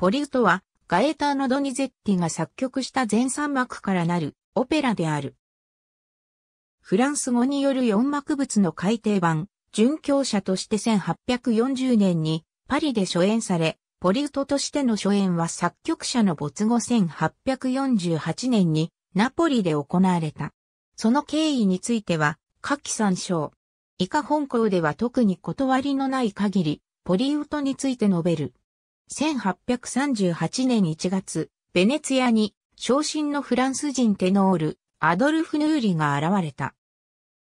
ポリウトは、ガエターのドニゼッティが作曲した全3幕からなるオペラである。フランス語による4幕物の改訂版、殉教者として1840年にパリで初演され、ポリウトとしての初演は作曲者の没後1848年にナポリで行われた。その経緯については、下記参照。以下本校では特に断りのない限り、ポリウトについて述べる。1838年1月、ベネツィアに、昇進のフランス人テノール、アドルフ・ヌーリが現れた。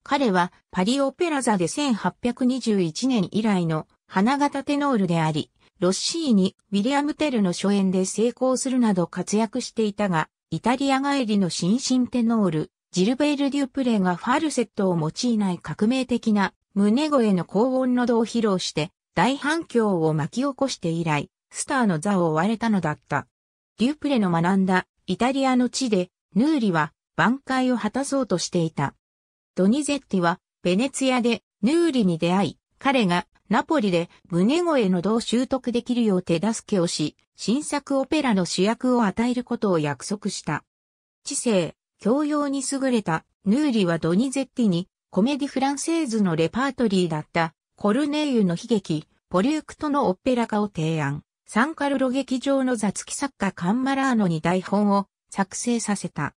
彼はパリオペラ座で1821年以来の花形テノールであり、ロッシーにウィリアム・テルの初演で成功するなど活躍していたが、イタリア帰りの新進テノール、ジルベール・デュプレがファルセットを用いない革命的な胸声の高音の度を披露して大反響を巻き起こして以来、スターの座を追われたのだった。デュプレの学んだイタリアの地で、ヌーリは挽回を果たそうとしていた。ドニゼッティはベネツィアでヌーリに出会い、彼がナポリで胸声の度を習得できるよう手助けをし、新作オペラの主役を与えることを約束した。知性、教養に優れたヌーリはドニゼッティにコメディフランセーズのレパートリーだったコルネーユの悲劇、ポリュークとのオペラ化を提案。サンカルロ劇場の雑付作家カンマラーノに台本を作成させた。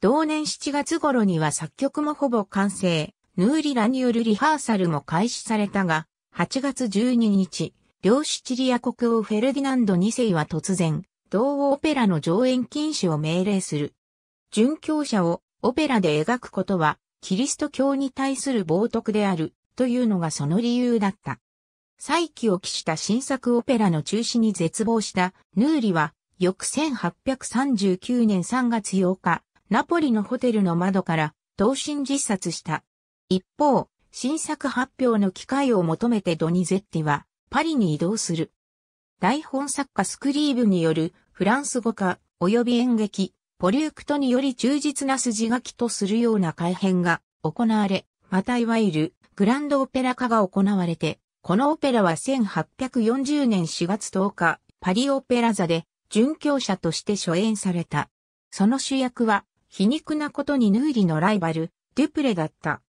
同年7月頃には作曲もほぼ完成、ヌーリラによるリハーサルも開始されたが、8月12日、両シチリア国王フェルディナンド2世は突然、同オペラの上演禁止を命令する。殉教者をオペラで描くことは、キリスト教に対する冒涜である、というのがその理由だった。再起を期した新作オペラの中止に絶望したヌーリは、翌1839年3月8日、ナポリのホテルの窓から、投身自殺した。一方、新作発表の機会を求めてドニゼッティは、パリに移動する。台本作家スクリーブによる、フランス語化、及び演劇、ポリュークトにより忠実な筋書きとするような改編が行われ、またいわゆるグランドオペラ化が行われて、このオペラは1840年4月10日、パリオペラ座で、殉教者として初演された。その主役は、皮肉なことにヌーリのライバル、デュプレだった。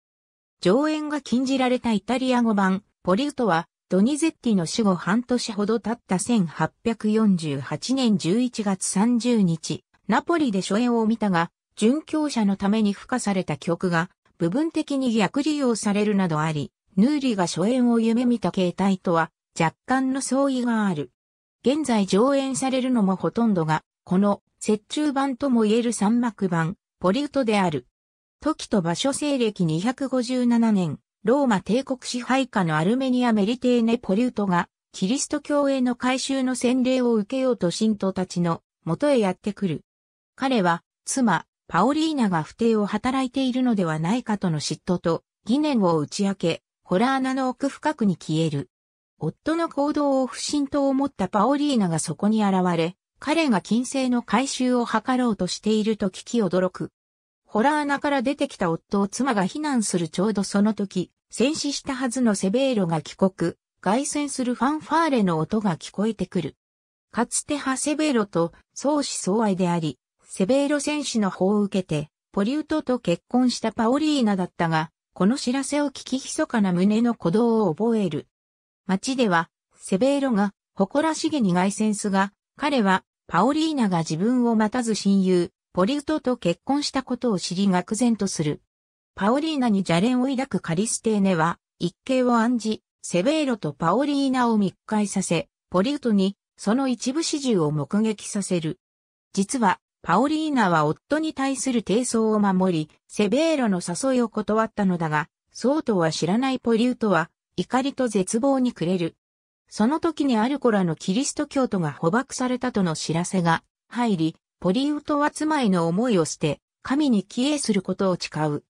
上演が禁じられたイタリア語版、ポリウトは、ドニゼッティの死後半年ほど経った1848年11月30日、ナポリで初演を見たが、殉教者のために付加された曲が、部分的に逆利用されるなどあり、ヌーリが初演を夢見た形態とは若干の相違がある。現在上演されるのもほとんどが、この折衷版とも言える三幕版、ポリウトである。時と場所西暦257年、ローマ帝国支配下のアルメニアメリテーネ・ポリウトが、キリスト教への改宗の洗礼を受けようと信徒たちの元へやってくる。彼は、妻、パオリーナが不定を働いているのではないかとの嫉妬と疑念を打ち明け、ホラー穴の奥深くに消える。夫の行動を不審と思ったパオリーナがそこに現れ、彼が金星の回収を図ろうとしていると聞き驚く。ホラー穴から出てきた夫を妻が避難するちょうどその時、戦死したはずのセベーロが帰国、凱旋するファンファーレの音が聞こえてくる。かつてハセベーロと相思相愛であり、セベーロ戦士の法を受けて、ポリウトと結婚したパオリーナだったが、この知らせを聞き密かな胸の鼓動を覚える。街では、セベーロが、誇らしげに外旋すが、彼は、パオリーナが自分を待たず親友、ポリウトと結婚したことを知り愕然とする。パオリーナに邪念を抱くカリステーネは、一計を案じ、セベーロとパオリーナを密会させ、ポリウトに、その一部始終を目撃させる。実は、パオリーナは夫に対する低層を守り、セベーロの誘いを断ったのだが、そうとは知らないポリュートは、怒りと絶望に暮れる。その時にアルコラのキリスト教徒が捕獲されたとの知らせが入り、ポリウトは妻への思いを捨て、神に帰依することを誓う。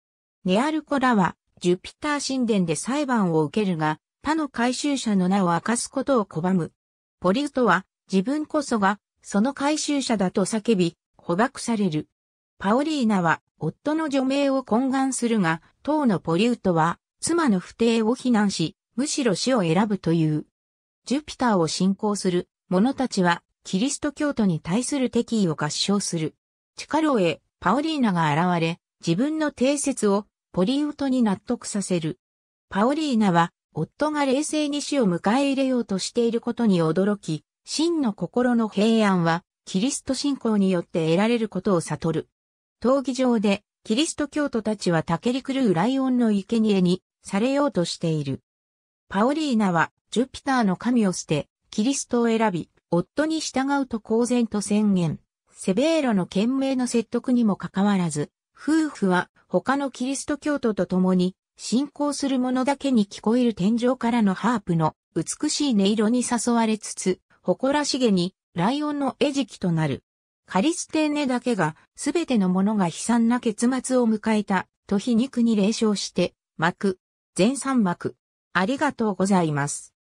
ネアルコラは、ジュピター神殿で裁判を受けるが、他の回収者の名を明かすことを拒む。ポリウトは、自分こそが、その回収者だと叫び、捕獲される。パオリーナは夫の除名を懇願するが、当のポリュートは妻の不定を非難し、むしろ死を選ぶという。ジュピターを信仰する者たちはキリスト教徒に対する敵意を合唱する。力を得、パオリーナが現れ、自分の定説をポリウトに納得させる。パオリーナは、夫が冷静に死を迎え入れようとしていることに驚き、真の心の平安はキリスト信仰によって得られることを悟る。闘技場で、キリスト教徒たちは竹り狂うライオンの生贄にされようとしている。パオリーナは、ジュピターの神を捨て、キリストを選び、夫に従うと公然と宣言。セベーロの懸命の説得にもかかわらず、夫婦は他のキリスト教徒と共に、信仰する者だけに聞こえる天井からのハープの美しい音色に誘われつつ、誇らしげにライオンの餌食となる。カリステーネだけが、すべてのものが悲惨な結末を迎えた、と皮肉に霊笑して、幕、全三幕。ありがとうございます。